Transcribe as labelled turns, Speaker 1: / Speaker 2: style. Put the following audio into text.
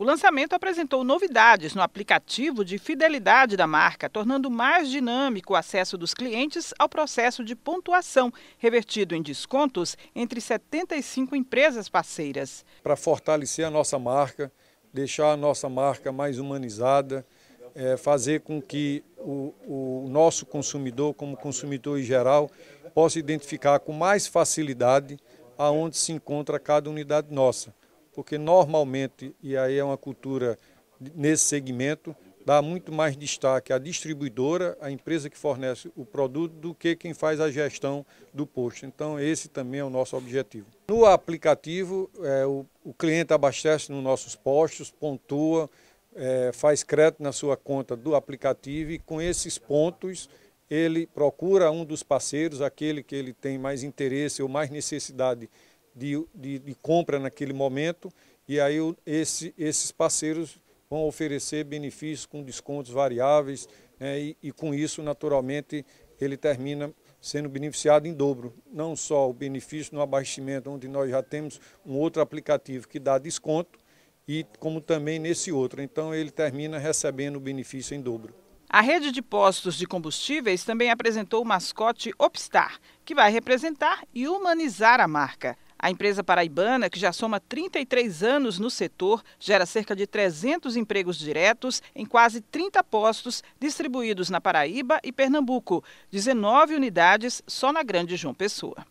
Speaker 1: O lançamento apresentou novidades no aplicativo de fidelidade da marca, tornando mais dinâmico o acesso dos clientes ao processo de pontuação, revertido em descontos
Speaker 2: entre 75 empresas parceiras. Para fortalecer a nossa marca, deixar a nossa marca mais humanizada, é, fazer com que o, o nosso consumidor, como consumidor em geral, possa identificar com mais facilidade aonde se encontra cada unidade nossa porque normalmente, e aí é uma cultura nesse segmento, dá muito mais destaque à distribuidora, à empresa que fornece o produto, do que quem faz a gestão do posto. Então, esse também é o nosso objetivo. No aplicativo, é, o, o, cliente abastece nos nossos postos, pontua, é, faz crédito na sua conta do aplicativo e com esses pontos ele procura um dos parceiros, aquele que ele tem mais interesse ou mais necessidade de, de, de compra naquele momento e aí esse, esses parceiros vão oferecer benefícios com descontos variáveis né, e, e, com isso, naturalmente, ele termina sendo beneficiado em dobro. Não só o benefício no abastecimento, onde nós já temos um outro aplicativo que dá desconto, e como também nesse outro. Então, ele termina recebendo o benefício em dobro.
Speaker 1: A rede de postos de combustíveis também apresentou o mascote Opstar, que vai representar e humanizar a marca. A empresa paraibana, que já soma 33 anos no setor, gera cerca de 300 empregos diretos em quase 30 postos distribuídos na Paraíba e Pernambuco, 19 unidades só na Grande João Pessoa.